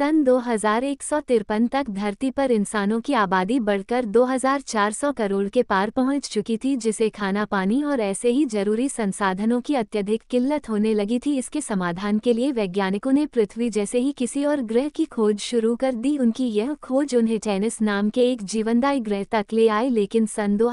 सन दो तक धरती पर इंसानों की आबादी बढ़कर 2400 करोड़ के पार पहुंच चुकी थी जिसे खाना पानी और ऐसे ही जरूरी संसाधनों की अत्यधिक किल्लत होने लगी थी इसके समाधान के लिए वैज्ञानिकों ने पृथ्वी जैसे ही किसी और ग्रह की खोज शुरू कर दी उनकी यह खोज उन्हें टेनिस नाम के एक जीवनदायी ग्रह तक ले आए लेकिन सन दो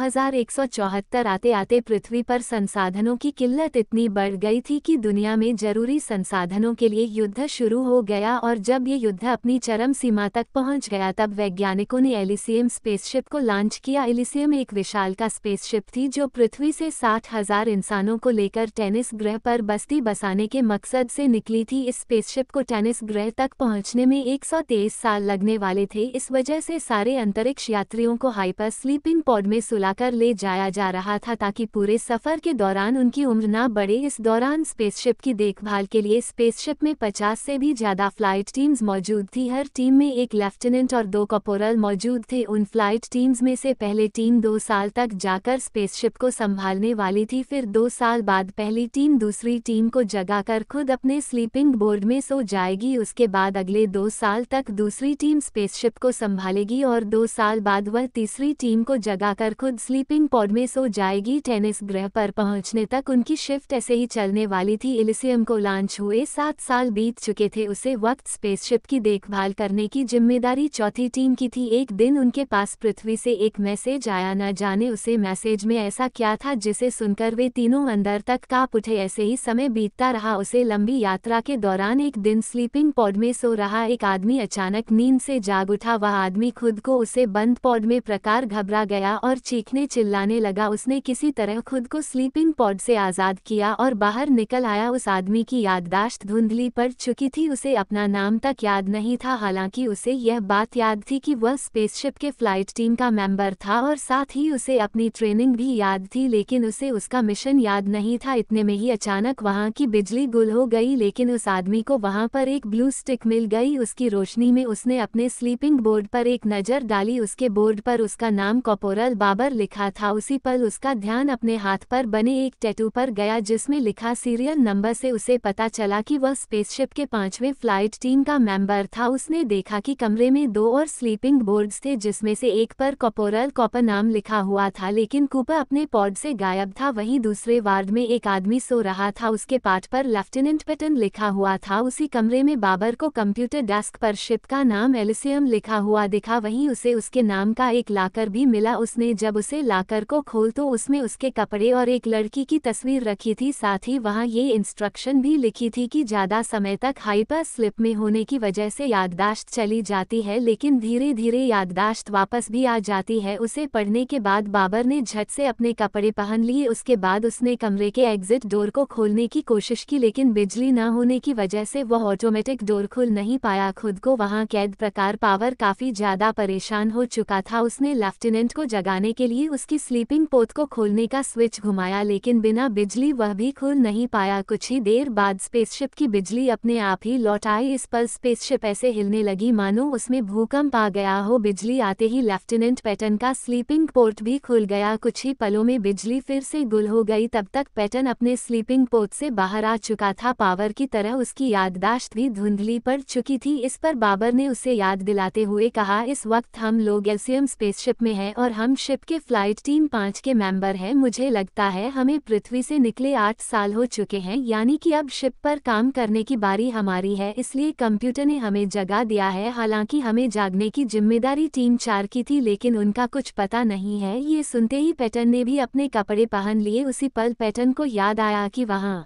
आते आते पृथ्वी पर संसाधनों की किल्लत इतनी बढ़ गई थी कि दुनिया में जरूरी संसाधनों के लिए युद्ध शुरू हो गया और जब ये युद्ध शब्द अपनी चरम सीमा तक पहुंच गया तब वैज्ञानिकों ने एलिसियम स्पेसशिप को लॉन्च किया एलिसियम एक विशाल का स्पेसशिप थी जो पृथ्वी से साठ हजार इंसानों को लेकर टेनिस ग्रह पर बस्ती बसाने के मकसद से निकली थी इस स्पेसशिप को टेनिस ग्रह तक पहुंचने में एक साल लगने वाले थे इस वजह से सारे अंतरिक्ष यात्रियों को हाइपर स्लीपिंग पॉड में सुलाकर ले जाया जा रहा था ताकि पूरे सफर के दौरान उनकी उम्र न बढ़े इस दौरान स्पेसशिप की देखभाल के लिए स्पेसशिप में पचास से भी ज्यादा फ्लाइट टीम्स मौजूद मौजूद थी हर टीम में एक लेफ्टिनेंट और दो कपोरल मौजूद थे उन फ्लाइट टीम्स में से पहले टीम दो साल तक जाकर स्पेसशिप को संभालने वाली थी फिर दो साल बाद पहली टीम दूसरी टीम को जगाकर खुद अपने स्लीपिंग बोर्ड में सो जाएगी उसके बाद अगले दो साल तक दूसरी टीम स्पेसशिप को संभालेगी और दो साल बाद वह तीसरी टीम को जगाकर खुद स्लीपिंग पॉड में सो जाएगी टेनिस ग्रह पर पहुंचने तक उनकी शिफ्ट ऐसे ही चलने वाली थी एलिसियम को लॉन्च हुए सात साल बीत चुके थे उसे वक्त स्पेसशिप की देखभाल करने की जिम्मेदारी चौथी टीम की थी एक दिन उनके पास पृथ्वी से एक मैसेज आया न जाने उसे मैसेज में ऐसा क्या था जिसे सुनकर वे तीनों अंदर तक का उठे ऐसे ही समय बीतता रहा उसे लंबी यात्रा के दौरान एक दिन स्लीपिंग पॉड में सो रहा एक आदमी अचानक नींद से जाग उठा वह आदमी खुद को उसे बंद पॉड में प्रकार घबरा गया और चीखने चिल्लाने लगा उसने किसी तरह खुद को स्लीपिंग पॉड से आज़ाद किया और बाहर निकल आया उस आदमी की याददाश्त धुंधली पड़ चुकी थी उसे अपना नाम तक याद याद नहीं था हालांकि उसे यह बात याद थी कि वह स्पेसशिप के फ्लाइट टीम का मेंबर था और साथ ही उसे अपनी ट्रेनिंग भी याद थी लेकिन उसे उसका मिशन याद नहीं था इतने में ही अचानक वहाँ की बिजली गुल हो गई लेकिन उस आदमी को वहाँ पर एक ब्लू स्टिक मिल गई उसकी रोशनी में उसने अपने स्लीपिंग बोर्ड पर एक नज़र डाली उसके बोर्ड पर उसका नाम कॉपोरल बाबर लिखा था उसी पल उसका ध्यान अपने हाथ पर बने एक टैटू पर गया जिसमें लिखा सीरियल नंबर से उसे पता चला कि वह स्पेसशिप के पांचवें फ्लाइट टीम का मेंबर नंबर था उसने देखा कि कमरे में दो और स्लीपिंग बोर्ड्स थे जिसमें से एक पर कॉपोरल कॉपर नाम लिखा हुआ था लेकिन कूपर अपने पॉड से गायब था वहीं दूसरे वार्ड में एक आदमी सो रहा था उसके पार्ट पर लेफ्टिनेंट पेटन लिखा हुआ था उसी कमरे में बाबर को कंप्यूटर डेस्क पर शिप का नाम एलिसियम लिखा हुआ दिखा वहीं उसे उसके नाम का एक लाकर भी मिला उसने जब उसे लाकर को खोल तो उसमें उसके कपड़े और एक लड़की की तस्वीर रखी थी साथ ही वहाँ ये इंस्ट्रक्शन भी लिखी थी कि ज़्यादा समय तक हाइपर स्लिप में होने की वजह वजह से याददाश्त चली जाती है लेकिन धीरे धीरे याददाश्त वापस भी आ जाती है उसे पढ़ने के बाद बाबर ने झट से अपने कपड़े पहन लिए उसके बाद उसने कमरे के एग्जिट डोर को खोलने की कोशिश की लेकिन बिजली न होने की वजह से वह ऑटोमेटिक डोर खुल नहीं पाया खुद को वहाँ कैद प्रकार पावर काफ़ी ज़्यादा परेशान हो चुका था उसने लेफ्टिनेंट को जगाने के लिए उसकी स्लीपिंग पोत को खोलने का स्विच घुमाया लेकिन बिना बिजली वह भी खुल नहीं पाया कुछ ही देर बाद स्पेसशिप की बिजली अपने आप ही लौट आई इस पर स्पेस शिप ऐसे हिलने लगी मानो उसमें भूकंप आ गया हो बिजली आते ही लेफ्टिनेंट पैटन का स्लीपिंग पोर्ट भी खुल गया कुछ ही पलों में बिजली फिर से गुल हो गई तब तक पैटन अपने स्लीपिंग पोर्ट से बाहर आ चुका था पावर की तरह उसकी याददाश्त भी धुंधली पड़ चुकी थी इस पर बाबर ने उसे याद दिलाते हुए कहा इस वक्त हम लोग एल्सियम स्पेसशिप में हैं और हम शिप के फ्लाइट टीम पाँच के मेंबर हैं मुझे लगता है हमें पृथ्वी से निकले आठ साल हो चुके हैं यानी कि अब शिप पर काम करने की बारी हमारी है इसलिए कंप्यूटर ने हमें जगा दिया है हालांकि हमें जागने की जिम्मेदारी टीम चार की थी लेकिन उनका कुछ पता नहीं है ये सुनते ही पैटर्न ने भी अपने कपड़े पहन लिए उसी पल पैटर्न को याद आया कि वहाँ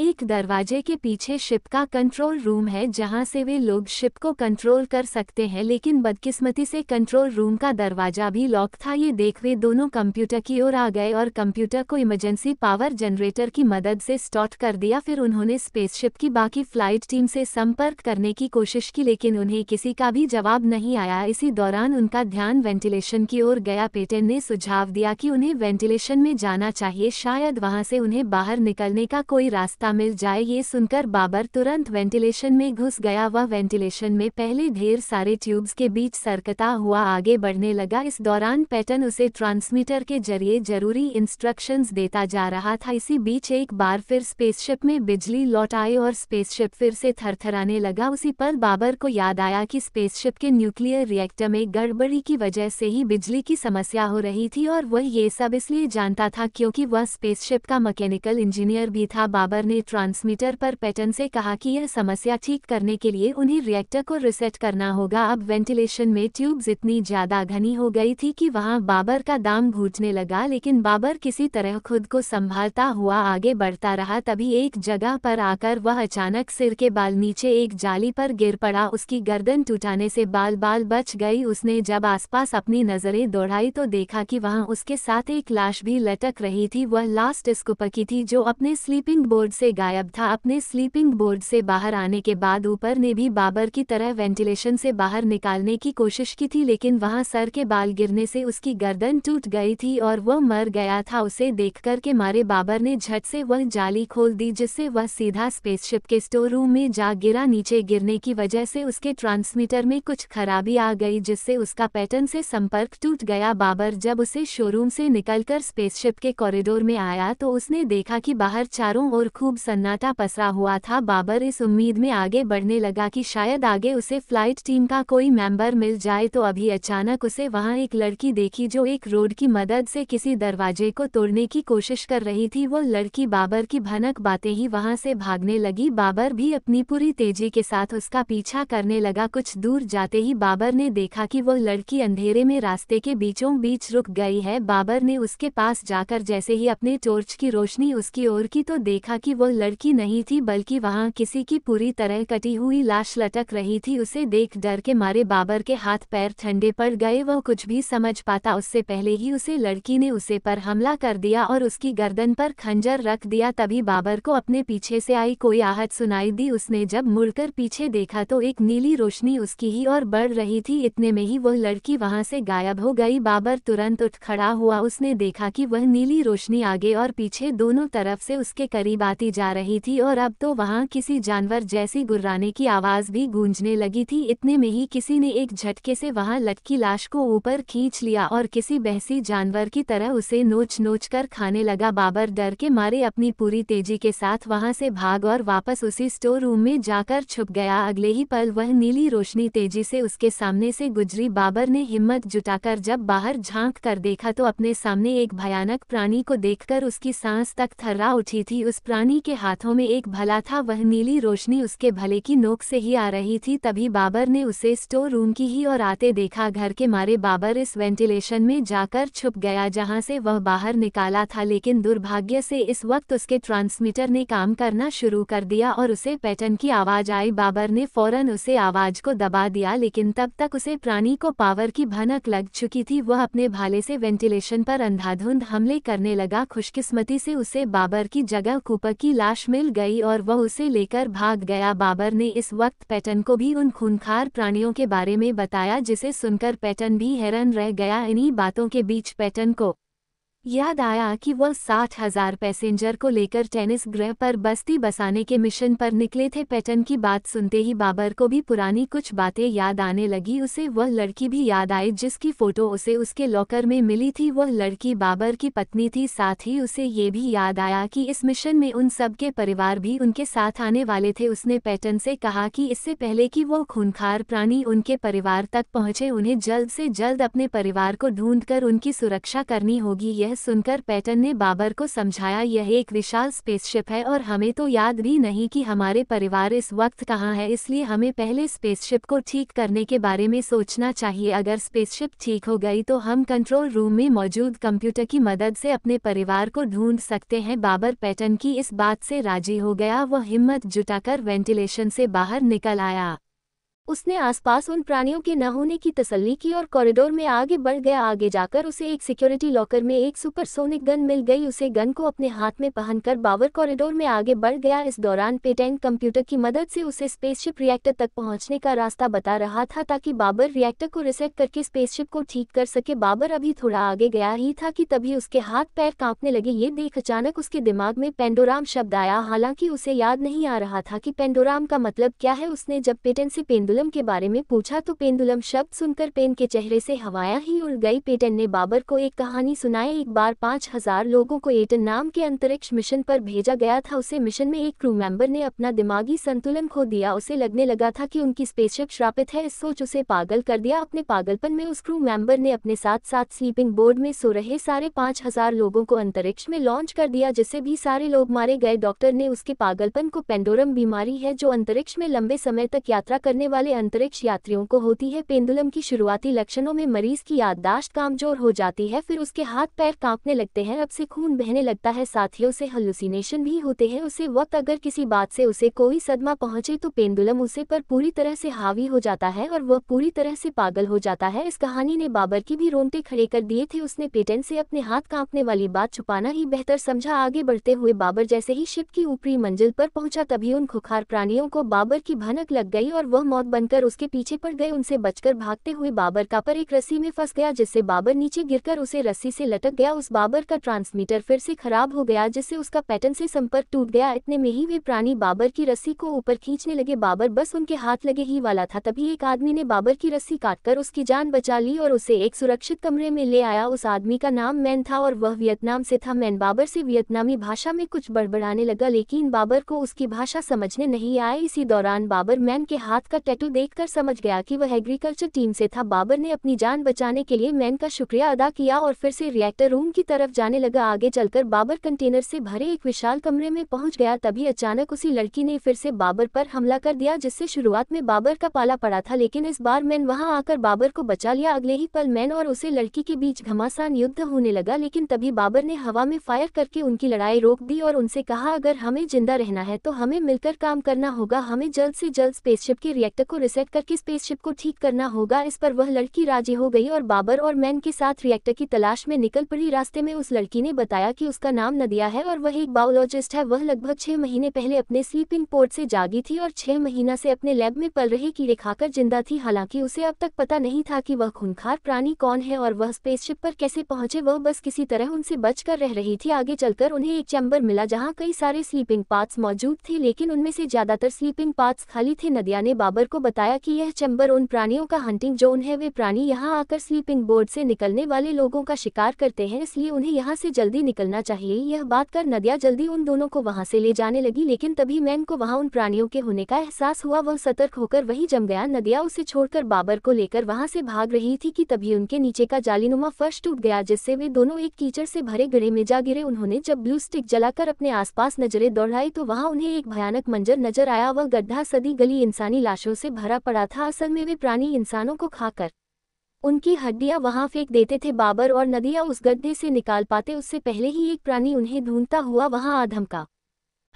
एक दरवाजे के पीछे शिप का कंट्रोल रूम है जहां से वे लोग शिप को कंट्रोल कर सकते हैं लेकिन बदकिस्मती से कंट्रोल रूम का दरवाजा भी लॉक था ये देख वे दोनों कंप्यूटर की ओर आ गए और कंप्यूटर को इमरजेंसी पावर जनरेटर की मदद से स्टॉट कर दिया फिर उन्होंने स्पेसशिप की बाकी फ्लाइट टीम से संपर्क करने की कोशिश की लेकिन उन्हें किसी का भी जवाब नहीं आया इसी दौरान उनका ध्यान वेंटिलेशन की ओर गया पेटेन ने सुझाव दिया कि उन्हें वेंटिलेशन में जाना चाहिए शायद वहां से उन्हें बाहर निकलने का कोई रास्ता सहायता मिल जाए ये सुनकर बाबर तुरंत वेंटिलेशन में घुस गया वह वेंटिलेशन में पहले ढेर सारे ट्यूब्स के बीच सरकता हुआ आगे बढ़ने लगा इस दौरान पैटर्न उसे ट्रांसमीटर के जरिए जरूरी इंस्ट्रक्शंस देता जा रहा था इसी बीच एक बार फिर स्पेसशिप में बिजली लौट आई और स्पेसशिप फिर से थरथराने लगा उसी पर बाबर को याद आया कि स्पेसशिप के न्यूक्लियर रिएक्टर में गड़बड़ी की वजह से ही बिजली की समस्या हो रही थी और वह ये सब इसलिए जानता था क्योंकि वह स्पेसशिप का मैकेनिकल इंजीनियर भी था बाबर ने ट्रांसमीटर पर पैटर्न से कहा कि यह समस्या ठीक करने के लिए उन्हें रिएक्टर को रिसेट करना होगा अब वेंटिलेशन में ट्यूब्स इतनी ज़्यादा घनी हो गई थी कि वहां बाबर का दाम घूटने लगा लेकिन बाबर किसी तरह खुद को संभालता हुआ आगे बढ़ता रहा तभी एक जगह पर आकर वह अचानक सिर के बाल नीचे एक जाली पर गिर पड़ा उसकी गर्दन टूटाने से बाल बाल बच गई उसने जब आसपास अपनी नज़रें दौड़ाई तो देखा कि वहाँ उसके साथ एक लाश भी लटक रही थी वह लाश की थी जो अपने स्लीपिंग बोर्ड से से गायब था अपने स्लीपिंग बोर्ड से बाहर आने के बाद ऊपर ने भी बाबर की तरह वेंटिलेशन से बाहर निकालने की कोशिश की थी लेकिन वहां सर के बाल गिरने से उसकी गर्दन टूट गई थी और वह मर गया था उसे देखकर के मारे बाबर ने झट से वह जाली खोल दी जिससे वह सीधा स्पेसशिप के स्टोर रूम में जा गिरा नीचे गिरने की वजह से उसके ट्रांसमीटर में कुछ खराबी आ गई जिससे उसका पैटर्न से संपर्क टूट गया बाबर जब उसे शोरूम से निकलकर स्पेसशिप के कॉरिडोर में आया तो उसने देखा कि बाहर चारों ओर खूब सन्नाटा पसरा हुआ था बाबर इस उम्मीद में आगे बढ़ने लगा कि शायद आगे उसे फ्लाइट टीम का कोई मेंबर मिल जाए तो अभी अचानक उसे वहां एक लड़की देखी जो एक रोड की मदद से किसी दरवाजे को तोड़ने की कोशिश कर रही थी वो लड़की बाबर की भनक बातें ही वहां से भागने लगी बाबर भी अपनी पूरी तेजी के साथ उसका पीछा करने लगा कुछ दूर जाते ही बाबर ने देखा कि वो लड़की अंधेरे में रास्ते के बीचों बीच रुक गई है बाबर ने उसके पास जाकर जैसे ही अपने टोर्च की रोशनी उसकी ओर की तो देखा कि वह लड़की नहीं थी बल्कि वहां किसी की पूरी तरह कटी हुई लाश लटक रही थी उसे देख डर के मारे बाबर के हाथ पैर ठंडे पड़ गए वह कुछ भी समझ पाता उससे पहले ही उसे लड़की ने उसे पर हमला कर दिया और उसकी गर्दन पर खंजर रख दिया तभी बाबर को अपने पीछे से आई कोई आहट सुनाई दी उसने जब मुड़कर पीछे देखा तो एक नीली रोशनी उसकी ही और बढ़ रही थी इतने में ही वह लड़की वहाँ से गायब हो गई बाबर तुरंत उठ खड़ा हुआ उसने देखा कि वह नीली रोशनी आगे और पीछे दोनों तरफ से उसके करीब आती ली जा रही थी और अब तो वहाँ किसी जानवर जैसी गुर्राने की आवाज़ भी गूंजने लगी थी इतने में ही किसी ने एक झटके से वहाँ लटकी लाश को ऊपर खींच लिया और किसी बहसी जानवर की तरह उसे नोच नोच कर खाने लगा बाबर डर के मारे अपनी पूरी तेजी के साथ वहाँ से भाग और वापस उसी स्टोर रूम में जाकर छुप गया अगले ही पल वह नीली रोशनी तेजी से उसके सामने से गुजरी बाबर ने हिम्मत जुटाकर जब बाहर झांक कर देखा तो अपने सामने एक भयानक प्राणी को देखकर उसकी सांस तक थर्रा उठी थी उस प्राणी उन्हीं के हाथों में एक भला था वह नीली रोशनी उसके भले की नोक से ही आ रही थी तभी बाबर ने उसे स्टोर रूम की ही और आते देखा घर के मारे बाबर इस वेंटिलेशन में जाकर छुप गया जहां से वह बाहर निकाला था लेकिन दुर्भाग्य से इस वक्त उसके ट्रांसमीटर ने काम करना शुरू कर दिया और उसे पैटर्न की आवाज़ आई बाबर ने फौरन उसे आवाज़ को दबा दिया लेकिन तब तक उसे प्राणी को पावर की भनक लग चुकी थी वह अपने भाले से वेंटिलेशन पर अंधाधुंध हमले करने लगा खुशकिस्मती से उसे बाबर की जगह कूपर की की लाश मिल गई और वह उसे लेकर भाग गया बाबर ने इस वक्त पैटन को भी उन खूनखार प्राणियों के बारे में बताया जिसे सुनकर पैटन भी हैरान रह गया इन्हीं बातों के बीच पैटन को याद आया कि वह साठ हजार पैसेंजर को लेकर टेनिस ग्रह पर बस्ती बसाने के मिशन पर निकले थे पैटर्न की बात सुनते ही बाबर को भी पुरानी कुछ बातें याद आने लगी उसे वह लड़की भी याद आई जिसकी फोटो उसे उसके लॉकर में मिली थी वह लड़की बाबर की पत्नी थी साथ ही उसे ये भी याद आया कि इस मिशन में उन सब के परिवार भी उनके साथ आने वाले थे उसने पैटर्न से कहा कि इससे पहले कि वह खूनखार प्राणी उनके परिवार तक पहुंचे उन्हें जल्द से जल्द अपने परिवार को ढूंढ उनकी सुरक्षा करनी होगी यह सुनकर पैटन ने बाबर को समझाया यह एक विशाल स्पेसशिप है और हमें तो याद भी नहीं कि हमारे परिवार इस वक्त कहाँ है इसलिए हमें पहले स्पेसशिप को ठीक करने के बारे में सोचना चाहिए अगर स्पेसशिप ठीक हो गई तो हम कंट्रोल रूम में मौजूद कंप्यूटर की मदद से अपने परिवार को ढूंढ सकते हैं बाबर पैटन की इस बात से राजी हो गया वह हिम्मत जुटाकर वेंटिलेशन से बाहर निकल आया उसने आसपास उन प्राणियों के न होने की तसल्ली की और कॉरिडोर में आगे बढ़ गया आगे जाकर उसे एक सिक्योरिटी लॉकर में एक सुपरसोनिक गन मिल गई उसे गन को अपने हाथ में पहनकर बावर कॉरिडोर में आगे बढ़ गया इस दौरान पेटेंट कंप्यूटर की मदद से उसे स्पेसशिप रिएक्टर तक पहुंचने का रास्ता बता रहा था ताकि बाबर रिएक्टर को रिसेट करके स्पेसशिप को ठीक कर सके बाबर अभी थोड़ा आगे गया ही था कि तभी उसके हाथ पैर कांपने लगे ये देख अचानक उसके दिमाग में पेंडोराम शब्द आया हालांकि उसे याद नहीं आ रहा था कि पेंडोराम का मतलब क्या है उसने जब पेटेंट से पेंदुल पेंडुलम के बारे में पूछा तो पेंडुलम शब्द सुनकर पेन के चेहरे से हवाया ही उड़ गई पेटन ने बाबर को एक कहानी सुनाई एक बार पाँच हजार लोगों को एटन नाम के अंतरिक्ष मिशन पर भेजा गया था उसे मिशन में एक क्रू मेंबर ने अपना दिमागी संतुलन खो दिया उसे लगने लगा था कि उनकी स्पेसशिप श्रापित है इस सोच उसे पागल कर दिया अपने पागलपन में उस क्रू मेंबर ने अपने साथ साथ स्लीपिंग बोर्ड में सो रहे सारे पाँच हजार लोगों को अंतरिक्ष में लॉन्च कर दिया जिससे भी सारे लोग मारे गए डॉक्टर ने उसके पागलपन को पेंडोरम बीमारी है जो अंतरिक्ष में लंबे समय तक यात्रा करने वाले सारे अंतरिक्ष यात्रियों को होती है पेंदुलम की शुरुआती लक्षणों में मरीज की याददाश्त कामजोर हो जाती है फिर उसके हाथ पैर कांपने लगते हैं अब से खून बहने लगता है साथियों से हलुसिनेशन भी होते हैं उसे वक्त अगर किसी बात से उसे कोई सदमा पहुंचे तो पेंदुलम उसे पर पूरी तरह से हावी हो जाता है और वह पूरी तरह से पागल हो जाता है इस कहानी ने बाबर की भी रोंगटे खड़े कर दिए थे उसने पेटेंट से अपने हाथ कांपने वाली बात छुपाना ही बेहतर समझा आगे बढ़ते हुए बाबर जैसे ही शिप की ऊपरी मंजिल पर पहुंचा तभी उन खुखार प्राणियों को बाबर की भनक लग गई और वह मौत बनकर उसके पीछे पड़ गए उनसे बचकर भागते हुए बाबर का पर एक रस्सी में फंस गया जिससे बाबर नीचे गिरकर उसे रस्सी से लटक गया उस बाबर का ट्रांसमीटर फिर से खराब हो गया जिससे उसका पैटर्न से संपर्क टूट गया इतने में ही वे प्राणी बाबर की रस्सी को ऊपर खींचने लगे बाबर बस उनके हाथ लगे ही वाला था तभी एक आदमी ने बाबर की रस्सी काटकर उसकी जान बचा ली और उसे एक सुरक्षित कमरे में ले आया उस आदमी का नाम मैन था और वह वियतनाम से था मैन बाबर से वियतनामी भाषा में कुछ बड़बड़ाने लगा लेकिन बाबर को उसकी भाषा समझने नहीं आए इसी दौरान बाबर मैन के हाथ का टैटू वीडियो देखकर समझ गया कि वह एग्रीकल्चर टीम से था बाबर ने अपनी जान बचाने के लिए मैन का शुक्रिया अदा किया और फिर से रिएक्टर रूम की तरफ जाने लगा आगे चलकर बाबर कंटेनर से भरे एक विशाल कमरे में पहुंच गया तभी अचानक उसी लड़की ने फिर से बाबर पर हमला कर दिया जिससे शुरुआत में बाबर का पाला पड़ा था लेकिन इस बार मैन वहाँ आकर बाबर को बचा लिया अगले ही पल मैन और उसे लड़की के बीच घमासान युद्ध होने लगा लेकिन तभी बाबर ने हवा में फायर करके उनकी लड़ाई रोक दी और उनसे कहा अगर हमें जिंदा रहना है तो हमें मिलकर काम करना होगा हमें जल्द से जल्द स्पेसशिप के रिएक्टर को रिसेट करके स्पेसशिप को ठीक करना होगा इस पर वह लड़की राजी हो गई और बाबर और मैन के साथ रिएक्टर की तलाश में निकल पड़ी रास्ते में उस लड़की ने बताया कि उसका नाम नदिया है और वह एक बायोलॉजिस्ट है वह लगभग छह महीने पहले अपने स्लीपिंग पोर्ट से जागी थी और छह महीना से अपने लैब में पल रहे कीड़े खाकर जिंदा थी हालांकि उसे अब तक पता नहीं था कि वह खूनखार प्राणी कौन है और वह स्पेसशिप पर कैसे पहुंचे वह बस किसी तरह उनसे बचकर रह रही थी आगे चलकर उन्हें एक चैम्बर मिला जहाँ कई सारे स्लीपिंग पार्ट्स मौजूद थे लेकिन उनमें से ज्यादातर स्लीपिंग पार्ट्स खाली थे नदिया ने बाबर को को बताया कि यह चैम्बर उन प्राणियों का हंटिंग जोन है वे प्राणी यहां आकर स्लीपिंग बोर्ड से निकलने वाले लोगों का शिकार करते हैं इसलिए उन्हें यहां से जल्दी निकलना चाहिए यह बात कर नदिया जल्दी उन दोनों को वहां से ले जाने लगी लेकिन तभी मैन को वहां उन प्राणियों के होने का एहसास हुआ वह सतर्क होकर वही जम गया नदिया उसे छोड़कर बाबर को लेकर वहां से भाग रही थी कि तभी उनके नीचे का जालीनुमा फर्श टूट गया जिससे वे दोनों एक कीचड़ से भरे गड़े में जा गिरे उन्होंने जब ब्लू स्टिक जलाकर अपने आसपास नजरें दौड़ाई तो वहां उन्हें एक भयानक मंजर नजर आया वह गड्ढा सदी गली इंसानी लाशों से से भरा पड़ा था असल में वे प्राणी इंसानों को खाकर उनकी हड्डियां वहां फेंक देते थे बाबर और नदियां उस गड्ढे से निकाल पाते उससे पहले ही एक प्राणी उन्हें ढूंढता हुआ वहां आधमका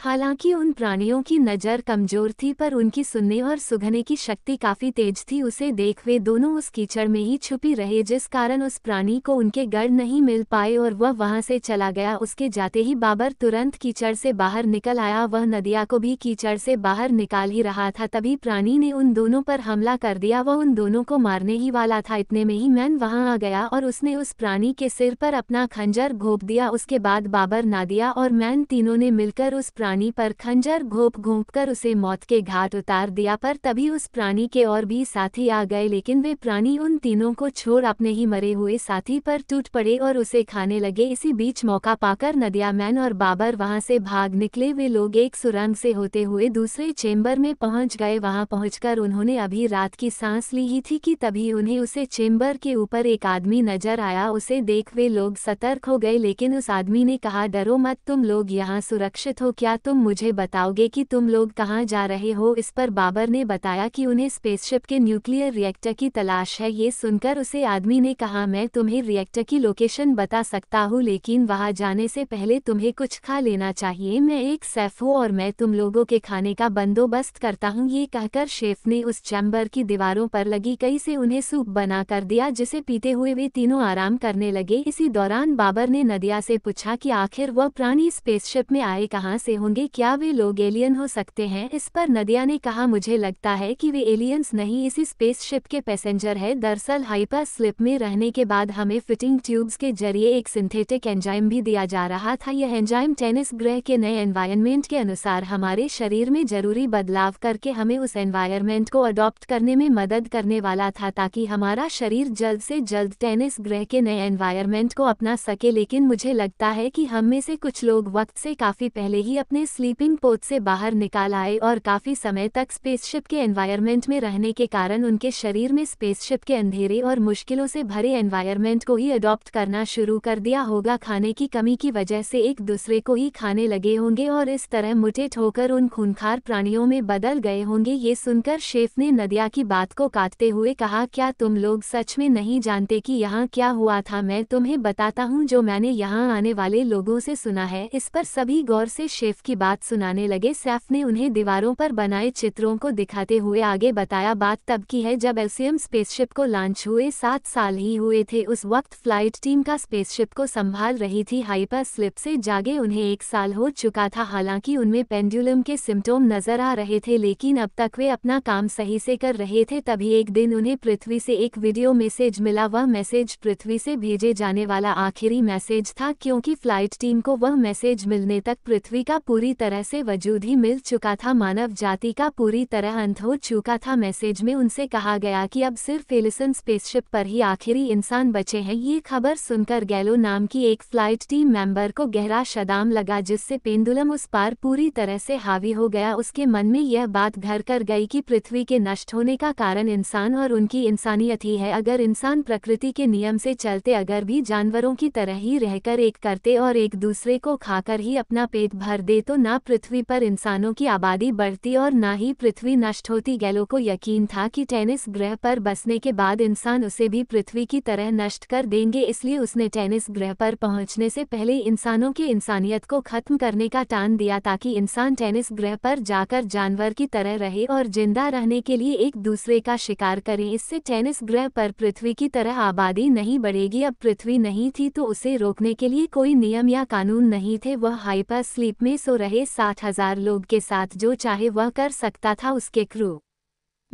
हालांकि उन प्राणियों की नज़र कमज़ोर थी पर उनकी सुनने और सुघने की शक्ति काफ़ी तेज थी उसे देख वे दोनों उस कीचड़ में ही छुपी रहे जिस कारण उस प्राणी को उनके गढ़ नहीं मिल पाए और वह वहां से चला गया उसके जाते ही बाबर तुरंत कीचड़ से बाहर निकल आया वह नदिया को भी कीचड़ से बाहर निकाल ही रहा था तभी प्राणी ने उन दोनों पर हमला कर दिया वह उन दोनों को मारने ही वाला था इतने में ही मैन वहाँ आ गया और उसने उस प्राणी के सिर पर अपना खंजर घोप दिया उसके बाद बाबर नादिया और मैन तीनों ने मिलकर उस प्राणी प्राणी पर खंजर घोप घोप कर उसे मौत के घाट उतार दिया पर तभी उस प्राणी के और भी साथी आ गए लेकिन वे प्राणी उन तीनों को छोड़ अपने ही मरे हुए साथी पर टूट पड़े और उसे खाने लगे इसी बीच मौका पाकर नदिया मैन और बाबर वहां से भाग निकले वे लोग एक सुरंग से होते हुए दूसरे चेम्बर में पहुंच गए वहां पहुंचकर उन्होंने अभी रात की सांस ली ही थी कि तभी उन्हें उसे चेम्बर के ऊपर एक आदमी नजर आया उसे देख वे लोग सतर्क हो गए लेकिन उस आदमी ने कहा डरो मत तुम लोग यहाँ सुरक्षित हो क्या क्या तुम मुझे बताओगे कि तुम लोग कहाँ जा रहे हो इस पर बाबर ने बताया कि उन्हें स्पेसशिप के न्यूक्लियर रिएक्टर की तलाश है ये सुनकर उसे आदमी ने कहा मैं तुम्हें रिएक्टर की लोकेशन बता सकता हूँ लेकिन वहाँ जाने से पहले तुम्हें कुछ खा लेना चाहिए मैं एक सेफ हूँ और मैं तुम लोगों के खाने का बंदोबस्त करता हूँ ये कहकर शेफ ने उस चैम्बर की दीवारों पर लगी कई से उन्हें सूप बना कर दिया जिसे पीते हुए वे तीनों आराम करने लगे इसी दौरान बाबर ने नदिया से पूछा कि आखिर वह प्राणी स्पेसशिप में आए कहाँ से होंगे क्या वे लोग एलियन हो सकते हैं इस पर नदिया ने कहा मुझे लगता है कि वे एलियंस नहीं इसी स्पेसशिप के पैसेंजर है दरअसल हाइपर स्लिप में रहने के बाद हमें फिटिंग ट्यूब्स के जरिए एक सिंथेटिक एंजाइम भी दिया जा रहा था यह एंजाइम टेनिस ग्रह के नए एनवायरमेंट के अनुसार हमारे शरीर में जरूरी बदलाव करके हमें उस एनवायरमेंट को अडॉप्ट करने में मदद करने वाला था ताकि हमारा शरीर जल्द से जल्द टेनिस ग्रह के नए एनवायरमेंट को अपना सके लेकिन मुझे लगता है कि हम में से कुछ लोग वक्त से काफ़ी पहले ही अपने अपने स्लीपिंग पोत से बाहर निकाल आए और काफ़ी समय तक स्पेसशिप के एनवायरनमेंट में रहने के कारण उनके शरीर में स्पेसशिप के अंधेरे और मुश्किलों से भरे एनवायरनमेंट को ही अडॉप्ट करना शुरू कर दिया होगा खाने की कमी की वजह से एक दूसरे को ही खाने लगे होंगे और इस तरह मुठेठ होकर उन खूनखार प्राणियों में बदल गए होंगे ये सुनकर शेफ ने नदिया की बात को काटते हुए कहा क्या तुम लोग सच में नहीं जानते की यहाँ क्या हुआ था मैं तुम्हें बताता हूँ जो मैंने यहाँ आने वाले लोगों से सुना है इस पर सभी गौर से शेफ की बात सुनाने लगे सैफ ने उन्हें दीवारों पर बनाए चित्रों को दिखाते हुए आगे बताया बात तब की है जब एल्सियम स्पेसशिप को लॉन्च हुए सात साल ही हुए थे उस वक्त फ्लाइट टीम का स्पेसशिप को संभाल रही थी हाइपर स्लिप से जागे उन्हें एक साल हो चुका था हालांकि उनमें पेंडुलम के सिम्टोम नजर आ रहे थे लेकिन अब तक वे अपना काम सही से कर रहे थे तभी एक दिन उन्हें पृथ्वी से एक वीडियो मैसेज मिला वह मैसेज पृथ्वी से भेजे जाने वाला आखिरी मैसेज था क्योंकि फ्लाइट टीम को वह मैसेज मिलने तक पृथ्वी का पूरी तरह से वजूद ही मिल चुका था मानव जाति का पूरी तरह अंत हो चुका था मैसेज में उनसे कहा गया कि अब सिर्फ एलिसन स्पेसशिप पर ही आखिरी इंसान बचे हैं ये खबर सुनकर गैलो नाम की एक फ्लाइट टीम मेंबर को गहरा शदाम लगा जिससे पेंदुलम उस पार पूरी तरह से हावी हो गया उसके मन में यह बात घर कर गई कि पृथ्वी के नष्ट होने का कारण इंसान और उनकी इंसानियत ही है अगर इंसान प्रकृति के नियम से चलते अगर भी जानवरों की तरह ही रहकर एक करते और एक दूसरे को खाकर ही अपना पेट भर दे तो न पृथ्वी पर इंसानों की आबादी बढ़ती और न ही पृथ्वी नष्ट होती गैलो को यकीन था कि टेनिस ग्रह पर बसने के बाद इंसान उसे भी पृथ्वी की तरह नष्ट कर देंगे इसलिए उसने टेनिस ग्रह पर पहुंचने से पहले इंसानों की इंसानियत को खत्म करने का टान दिया ताकि इंसान टेनिस ग्रह पर जाकर जानवर की तरह रहे और जिंदा रहने के लिए एक दूसरे का शिकार करें इससे टेनिस ग्रह पर पृथ्वी की तरह आबादी नहीं बढ़ेगी अब पृथ्वी नहीं थी तो उसे रोकने के लिए कोई नियम या कानून नहीं थे वह हाइपर स्लीप में सो तो रहे साठ हजार लोग के साथ जो चाहे वह कर सकता था उसके क्रू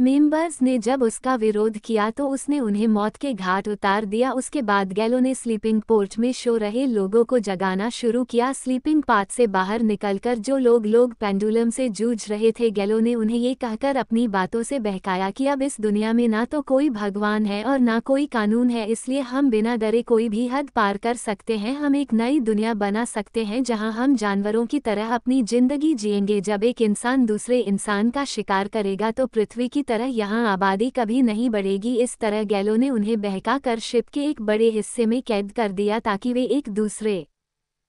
मेंबर्स ने जब उसका विरोध किया तो उसने उन्हें मौत के घाट उतार दिया उसके बाद गैलो ने स्लीपिंग पोर्ट में शो रहे लोगों को जगाना शुरू किया स्लीपिंग पाथ से बाहर निकलकर जो लोग लोग पेंडुलम से जूझ रहे थे गैलो ने उन्हें ये कहकर अपनी बातों से बहकाया कि अब इस दुनिया में ना तो कोई भगवान है और ना कोई कानून है इसलिए हम बिना डरे कोई भी हद पार कर सकते हैं हम एक नई दुनिया बना सकते हैं जहाँ हम जानवरों की तरह अपनी जिंदगी जियेंगे जब एक इंसान दूसरे इंसान का शिकार करेगा तो पृथ्वी की तरह यहां आबादी कभी नहीं बढ़ेगी इस तरह गैलो ने उन्हें बहका कर शिप के एक बड़े हिस्से में कैद कर दिया ताकि वे एक दूसरे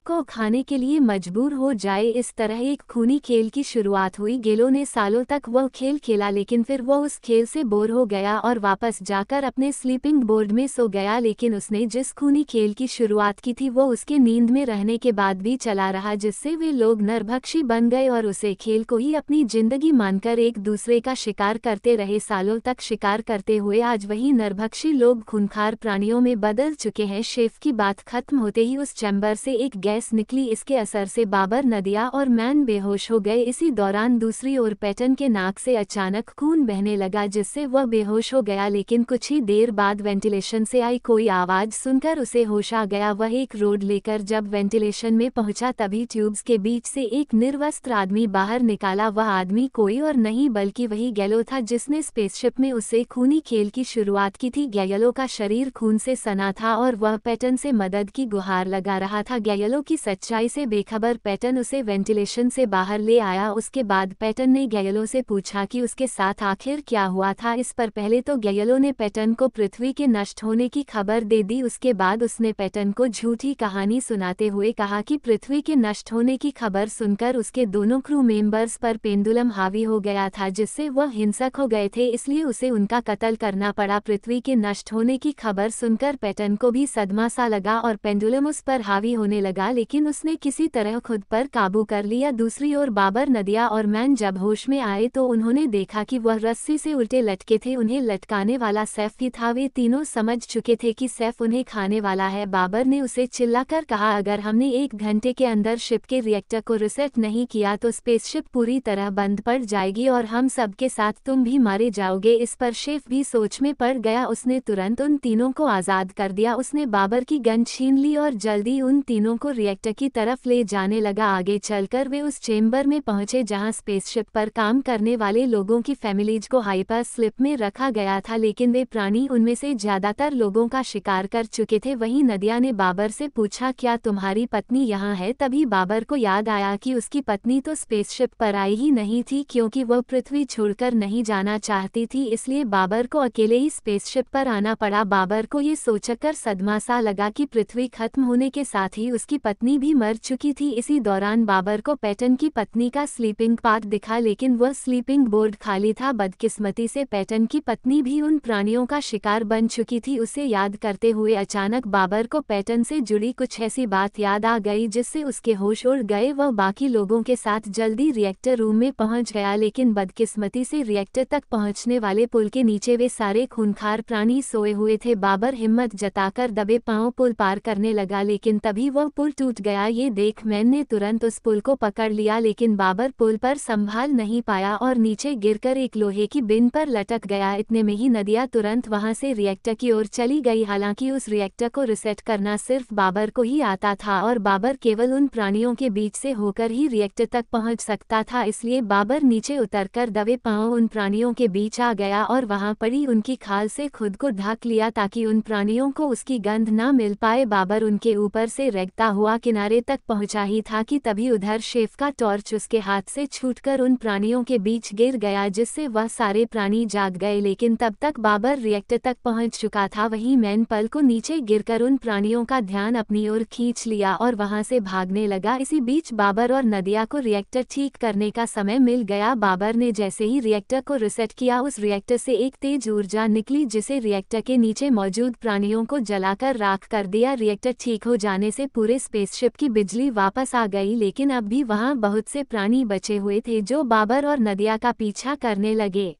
को खाने के लिए मजबूर हो जाए इस तरह एक खूनी खेल की शुरुआत हुई गेलो ने सालों तक वह खेल खेला लेकिन फिर वह उस खेल से बोर हो गया और वापस जाकर अपने स्लीपिंग बोर्ड में सो गया लेकिन उसने जिस खूनी खेल की शुरुआत की थी वह उसके नींद में रहने के बाद भी चला रहा जिससे वे लोग नरभक्षी बन गए और उसे खेल को ही अपनी जिंदगी मानकर एक दूसरे का शिकार करते रहे सालों तक शिकार करते हुए आज वही नरभक्षी लोग खूनखार प्राणियों में बदल चुके हैं शेफ की बात खत्म होते ही उस चैम्बर से एक गैस निकली इसके असर से बाबर नदिया और मैन बेहोश हो गए इसी दौरान दूसरी ओर पैटन के नाक से अचानक खून बहने लगा जिससे वह बेहोश हो गया लेकिन कुछ ही देर बाद वेंटिलेशन से आई कोई आवाज़ सुनकर उसे होश आ गया वह एक रोड लेकर जब वेंटिलेशन में पहुंचा तभी ट्यूब्स के बीच से एक निर्वस्त्र आदमी बाहर निकाला वह आदमी कोई और नहीं बल्कि वही गैलो था जिसने स्पेसशिप में उसे खूनी खेल की शुरुआत की थी गैलो का शरीर खून से सना था और वह पैटन से मदद की गुहार लगा रहा था गैलो खबरों की सच्चाई से बेखबर पैटर्न उसे वेंटिलेशन से बाहर ले आया उसके बाद पैटन ने गयलों से पूछा कि उसके साथ आखिर क्या हुआ था इस पर पहले तो गयलों ने पैटन को पृथ्वी के नष्ट होने की खबर दे दी उसके बाद उसने पैटर्न को झूठी कहानी सुनाते हुए कहा कि पृथ्वी के नष्ट होने की खबर सुनकर उसके दोनों क्रू मेंबर्स पर पेंडुलम हावी हो गया था जिससे वह हिंसक हो गए थे इसलिए उसे उनका कत्ल करना पड़ा पृथ्वी के नष्ट होने की खबर सुनकर पैटन को भी सदमा सा लगा और पेंडुलम उस पर हावी होने लगा गया लेकिन उसने किसी तरह खुद पर काबू कर लिया दूसरी ओर बाबर नदिया और मैन जब होश में आए तो उन्होंने देखा कि वह रस्सी से उल्टे लटके थे उन्हें लटकाने वाला सैफ ही था वे तीनों समझ चुके थे कि सैफ उन्हें खाने वाला है बाबर ने उसे चिल्लाकर कहा अगर हमने एक घंटे के अंदर शिप के रिएक्टर को रिसेट नहीं किया तो स्पेसशिप पूरी तरह बंद पड़ जाएगी और हम सबके साथ तुम भी मारे जाओगे इस पर शेफ भी सोच में पड़ गया उसने तुरंत उन तीनों को आज़ाद कर दिया उसने बाबर की गन छीन ली और जल्दी उन तीनों को रिएक्टर की तरफ ले जाने लगा आगे चलकर वे उस चेंबर में पहुंचे जहां स्पेसशिप पर काम करने वाले लोगों की फैमिलीज को हाइपर स्लिप में रखा गया था लेकिन वे प्राणी उनमें से ज्यादातर लोगों का शिकार कर चुके थे वहीं नदिया ने बाबर से पूछा क्या तुम्हारी पत्नी यहाँ है तभी बाबर को याद आया कि उसकी पत्नी तो स्पेसशिप पर आई ही नहीं थी क्योंकि वह पृथ्वी छोड़कर नहीं जाना चाहती थी इसलिए बाबर को अकेले ही स्पेसशिप पर आना पड़ा बाबर को ये सोचकर सदमा सा लगा कि पृथ्वी खत्म होने के साथ ही उसकी पत्नी भी मर चुकी थी इसी दौरान बाबर को पैटन की पत्नी का स्लीपिंग पार्ट दिखा लेकिन वह स्लीपिंग बोर्ड खाली था बदकिस्मती से पैटन की पत्नी भी उन प्राणियों का शिकार बन चुकी थी उसे याद करते हुए अचानक बाबर को पैटन से जुड़ी कुछ ऐसी बात याद आ गई जिससे उसके होश उड़ गए वह बाकी लोगों के साथ जल्दी रिएक्टर रूम में पहुंच गया लेकिन बदकिस्मती से रिएक्टर तक पहुंचने वाले पुल के नीचे वे सारे खूनखार प्राणी सोए हुए थे बाबर हिम्मत जताकर दबे पांव पुल पार करने लगा लेकिन तभी वह पुल टूट गया ये देख मैंने तुरंत उस पुल को पकड़ लिया लेकिन बाबर पुल पर संभाल नहीं पाया और नीचे गिरकर एक लोहे की बिन पर लटक गया इतने में ही नदिया तुरंत वहां से रिएक्टर की ओर चली गई हालांकि उस रिएक्टर को रिसेट करना सिर्फ बाबर को ही आता था और बाबर केवल उन प्राणियों के बीच से होकर ही रिएक्टर तक पहुँच सकता था इसलिए बाबर नीचे कर दबे पाँव उन प्राणियों के बीच आ गया और वहाँ पड़ी उनकी खाल से खुद को ढक लिया ताकि उन प्राणियों को उसकी गंध न मिल पाए बाबर उनके ऊपर से रेगता हुआ कुआ किनारे तक पहुंचा ही था कि तभी उधर शेफ का टॉर्च उसके हाथ से छूटकर उन प्राणियों के बीच गिर गया जिससे वह सारे प्राणी जाग गए लेकिन तब तक बाबर रिएक्टर तक पहुंच चुका था वहीं मैन पल को नीचे गिरकर उन प्राणियों का ध्यान अपनी ओर खींच लिया और वहां से भागने लगा इसी बीच बाबर और नदिया को रिएक्टर ठीक करने का समय मिल गया बाबर ने जैसे ही रिएक्टर को रिसेट किया उस रिएक्टर से एक तेज ऊर्जा निकली जिसे रिएक्टर के नीचे मौजूद प्राणियों को जलाकर राख कर दिया रिएक्टर ठीक हो जाने से पूरे स्पेस स्पेसशिप की बिजली वापस आ गई लेकिन अब भी वहां बहुत से प्राणी बचे हुए थे जो बाबर और नदिया का पीछा करने लगे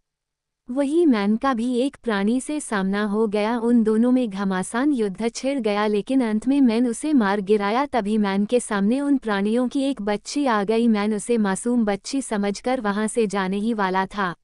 वही मैन का भी एक प्राणी से सामना हो गया उन दोनों में घमासान युद्ध छिड़ गया लेकिन अंत में मैन उसे मार गिराया तभी मैन के सामने उन प्राणियों की एक बच्ची आ गई मैन उसे मासूम बच्ची समझकर वहां से जाने ही वाला था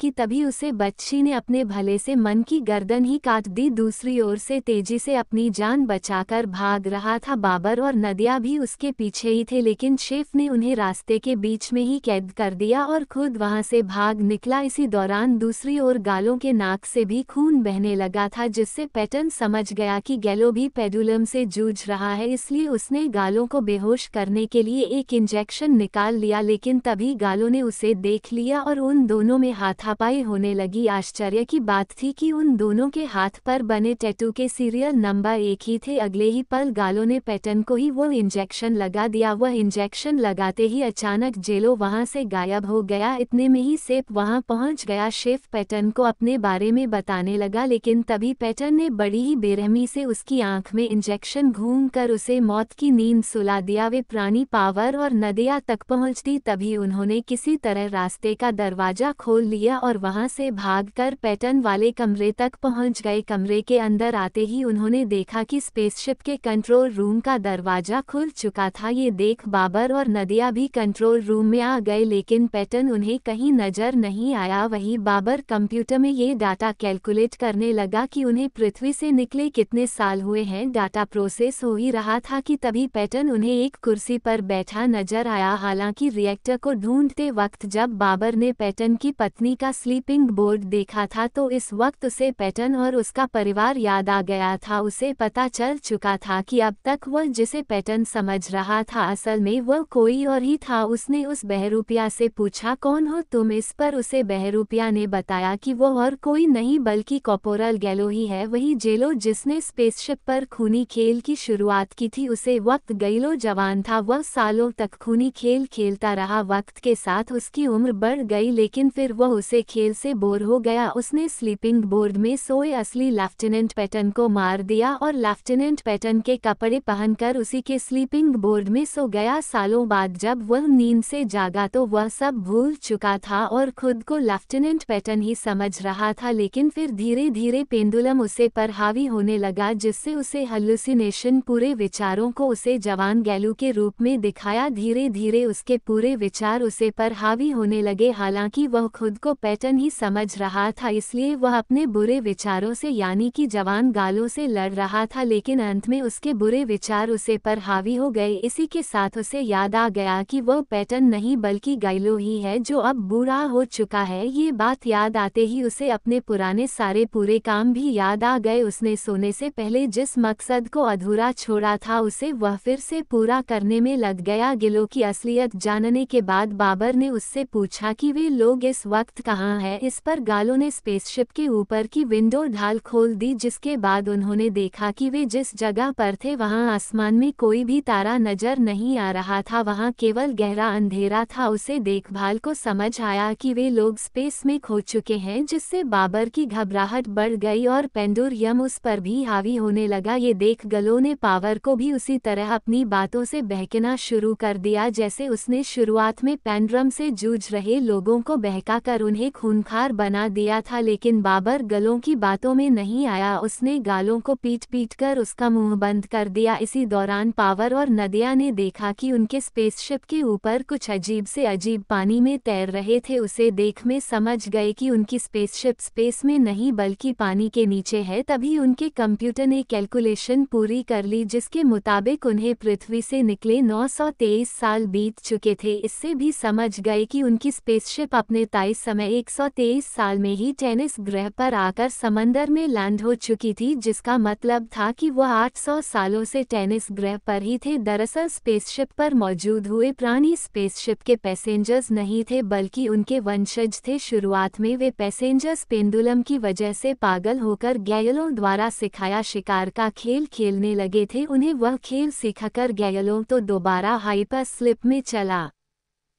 कि तभी उसे बच्ची ने अपने भले से मन की गर्दन ही काट दी दूसरी ओर से तेजी से अपनी जान बचाकर भाग रहा था बाबर और नदिया भी उसके पीछे ही थे लेकिन शेफ ने उन्हें रास्ते के बीच में ही कैद कर दिया और खुद वहां से भाग निकला इसी दौरान दूसरी ओर गालों के नाक से भी खून बहने लगा था जिससे पैटर्न समझ गया कि गैलो भी पेडुलम से जूझ रहा है इसलिए उसने गालों को बेहोश करने के लिए एक इंजेक्शन निकाल लिया लेकिन तभी गालों ने उसे देख लिया और उन दोनों में हाथा हापाई होने लगी आश्चर्य की बात थी कि उन दोनों के हाथ पर बने टैटू के सीरियल नंबर एक ही थे अगले ही पल गालों ने पैटर्न को ही वो इंजेक्शन लगा दिया वह इंजेक्शन लगाते ही अचानक जेलो वहां से गायब हो गया इतने में ही सेप वहां पहुंच गया शेफ पैटर्न को अपने बारे में बताने लगा लेकिन तभी पैटर्न ने बड़ी ही बेरहमी से उसकी आंख में इंजेक्शन घूम कर उसे मौत की नींद सुला दिया वे प्राणी पावर और नदिया तक पहुँचती तभी उन्होंने किसी तरह रास्ते का दरवाजा खोल लिया और वहां से भागकर पैटर्न वाले कमरे तक पहुंच गए कमरे के अंदर आते ही उन्होंने देखा कि स्पेसशिप के कंट्रोल रूम का दरवाजा खुल चुका था ये देख बाबर और नदिया भी कंट्रोल रूम में आ गए लेकिन पैटर्न उन्हें कहीं नजर नहीं आया वही बाबर कंप्यूटर में ये डाटा कैलकुलेट करने लगा कि उन्हें पृथ्वी से निकले कितने साल हुए हैं डाटा प्रोसेस हो ही रहा था कि तभी पैटर्न उन्हें एक कुर्सी पर बैठा नजर आया हालांकि रिएक्टर को ढूंढते वक्त जब बाबर ने पैटर्न की पत्नी का स्लीपिंग बोर्ड देखा था तो इस वक्त उसे पैटर्न और उसका परिवार याद आ गया था उसे पता चल चुका था कि अब तक वह जिसे पैटर्न समझ रहा था असल में वह कोई और ही था उसने उस बहरूपिया से पूछा कौन हो तुम इस पर उसे बहरूपिया ने बताया कि वह और कोई नहीं बल्कि कॉपोरल गैलो ही है वही जेलो जिसने स्पेसशिप पर खूनी खेल की शुरुआत की थी उसे वक्त गैलो जवान था वह सालों तक खूनी खेल खेलता रहा वक्त के साथ उसकी उम्र बढ़ गई लेकिन फिर वह उस से खेल से बोर हो गया उसने स्लीपिंग बोर्ड में सोए असली लेफ्टिनेंट पैटर्न को मार दिया और लेफ्टिनेंट पैटर्न के कपड़े पहनकर उसी के स्लीपिंग बोर्ड में सो गया सालों बाद जब वह नींद से जागा तो वह सब भूल चुका था और खुद को लेफ्टिनेंट पैटर्न ही समझ रहा था लेकिन फिर धीरे धीरे पेंदुलम उसे पर हावी होने लगा जिससे उसे हल्लुसिनेशन पूरे विचारों को उसे जवान गैलू के रूप में दिखाया धीरे धीरे उसके पूरे विचार उसे पर हावी होने लगे हालांकि वह खुद को पैटर्न ही समझ रहा था इसलिए वह अपने बुरे विचारों से यानी कि जवान गालों से लड़ रहा था लेकिन अंत में उसके बुरे विचार उसे पर हावी हो गए इसी के साथ उसे याद आ गया कि वह पैटर्न नहीं बल्कि गैलो ही है जो अब बूढ़ा हो चुका है ये बात याद आते ही उसे अपने पुराने सारे पूरे काम भी याद आ गए उसने सोने से पहले जिस मकसद को अधूरा छोड़ा था उसे वह फिर से पूरा करने में लग गया गिलो की असलियत जानने के बाद बाबर ने उससे पूछा कि वे लोग इस वक्त का कहाँ है इस पर गालो ने स्पेसशिप के ऊपर की विंडो ढाल खोल दी जिसके बाद उन्होंने देखा कि वे जिस जगह पर थे वहाँ आसमान में कोई भी तारा नजर नहीं आ रहा था वहाँ केवल गहरा अंधेरा था उसे देखभाल को समझ आया कि वे लोग स्पेस में खो चुके हैं जिससे बाबर की घबराहट बढ़ गई और पेंडोरियम उस पर भी हावी होने लगा ये देख गलो ने पावर को भी उसी तरह अपनी बातों से बहकना शुरू कर दिया जैसे उसने शुरुआत में पेंड्रम से जूझ रहे लोगों को बहका कर उन्हें उन्हें खूनखार बना दिया था लेकिन बाबर गलों की बातों में नहीं आया उसने गालों को पीट पीट कर उसका मुंह बंद कर दिया इसी दौरान पावर और नदिया ने देखा कि उनके स्पेसशिप के ऊपर कुछ अजीब से अजीब पानी में तैर रहे थे उसे देख में समझ गए कि उनकी स्पेसशिप स्पेस में नहीं बल्कि पानी के नीचे है तभी उनके कंप्यूटर ने कैलकुलेशन पूरी कर ली जिसके मुताबिक उन्हें पृथ्वी से निकले नौ साल बीत चुके थे इससे भी समझ गए कि उनकी स्पेसशिप अपने तय समय 123 साल में ही टेनिस ग्रह पर आकर समंदर में लैंड हो चुकी थी जिसका मतलब था कि वह 800 सालों से टेनिस ग्रह पर ही थे दरअसल स्पेसशिप पर मौजूद हुए प्राणी स्पेसशिप के पैसेंजर्स नहीं थे बल्कि उनके वंशज थे शुरुआत में वे पैसेंजर्स पेंडुलम की वजह से पागल होकर गैयलों द्वारा सिखाया शिकार का खेल खेलने लगे थे उन्हें वह खेल सिखाकर गैयलों तो दोबारा हाइपर स्लिप में चला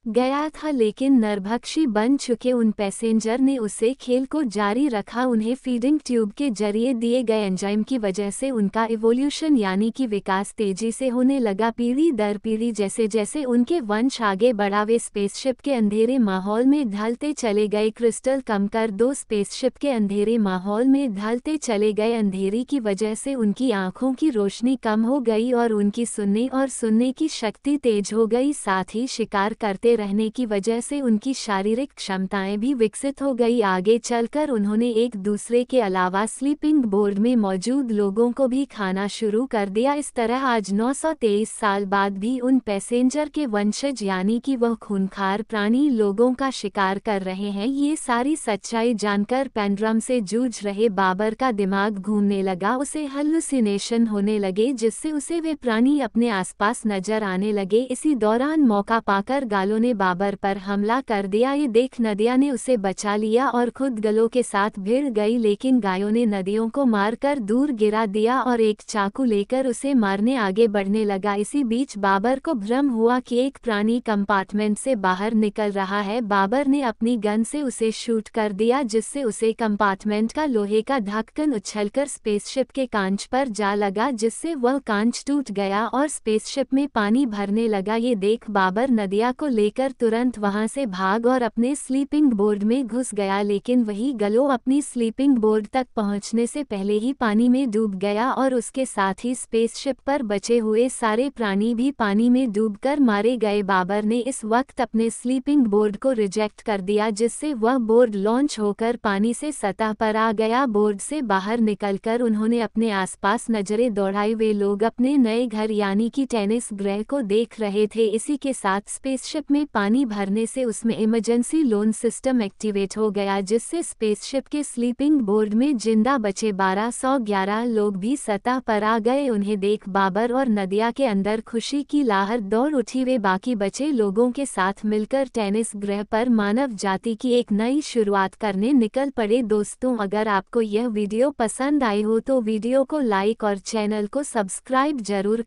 गया था लेकिन नरभक्षी बन चुके उन पैसेंजर ने उसे खेल को जारी रखा उन्हें फीडिंग ट्यूब के जरिए दिए गए एंजाइम की वजह से उनका इवोल्यूशन यानी कि विकास तेजी से होने लगा पीढ़ी दर पीढ़ी जैसे जैसे उनके वंश आगे बढ़ा वे स्पेसशिप के अंधेरे माहौल में ढलते चले गए क्रिस्टल कम कर दो स्पेसशिप के अंधेरे माहौल में ढलते चले गए अंधेरी की वजह से उनकी आंखों की रोशनी कम हो गई और उनकी सुनने और सुनने की शक्ति तेज हो गई साथ ही शिकार करते रहने की वजह से उनकी शारीरिक क्षमताएं भी विकसित हो गई आगे चलकर उन्होंने एक दूसरे के अलावा स्लीपिंग बोर्ड में मौजूद लोगों को भी खाना शुरू कर दिया इस तरह आज 923 साल बाद भी उन पैसेंजर के वंशज यानी कि वह खूनखार प्राणी लोगों का शिकार कर रहे हैं ये सारी सच्चाई जानकर पेंड्रम से जूझ रहे बाबर का दिमाग घूमने लगा उसे हल्लुसिनेशन होने लगे जिससे उसे वे प्राणी अपने आसपास नजर आने लगे इसी दौरान मौका पाकर गालों ने बाबर पर हमला कर दिया ये देख नदिया ने उसे बचा लिया और खुद गलों के साथ भिड़ गई लेकिन गायों ने नदियों को मारकर दूर गिरा दिया और एक चाकू लेकर उसे मारने आगे बढ़ने लगा इसी बीच बाबर को भ्रम हुआ कि एक प्राणी कंपार्टमेंट से बाहर निकल रहा है बाबर ने अपनी गन से उसे शूट कर दिया जिससे उसे कंपार्टमेंट का लोहे का ढक्कन उछल स्पेसशिप के कांच पर जा लगा जिससे वह कांच टूट गया और स्पेसशिप में पानी भरने लगा ये देख बाबर नदिया को ले लेकर तुरंत वहां से भाग और अपने स्लीपिंग बोर्ड में घुस गया लेकिन वही गलो अपनी स्लीपिंग बोर्ड तक पहुंचने से पहले ही पानी में डूब गया और उसके साथ ही स्पेसशिप पर बचे हुए सारे प्राणी भी पानी में डूबकर मारे गए बाबर ने इस वक्त अपने स्लीपिंग बोर्ड को रिजेक्ट कर दिया जिससे वह बोर्ड लॉन्च होकर पानी से सतह पर आ गया बोर्ड से बाहर निकलकर उन्होंने अपने आसपास नजरें दौड़ाई वे लोग अपने नए घर यानी कि टेनिस ग्रह को देख रहे थे इसी के साथ स्पेसशिप में में पानी भरने से उसमें इमरजेंसी लोन सिस्टम एक्टिवेट हो गया जिससे स्पेसशिप के स्लीपिंग बोर्ड में जिंदा बचे 1211 लोग भी सतह पर आ गए उन्हें देख बाबर और नदिया के अंदर खुशी की लाहर दौड़ उठी वे बाकी बचे लोगों के साथ मिलकर टेनिस ग्रह पर मानव जाति की एक नई शुरुआत करने निकल पड़े दोस्तों अगर आपको यह वीडियो पसंद आई हो तो वीडियो को लाइक और चैनल को सब्सक्राइब जरूर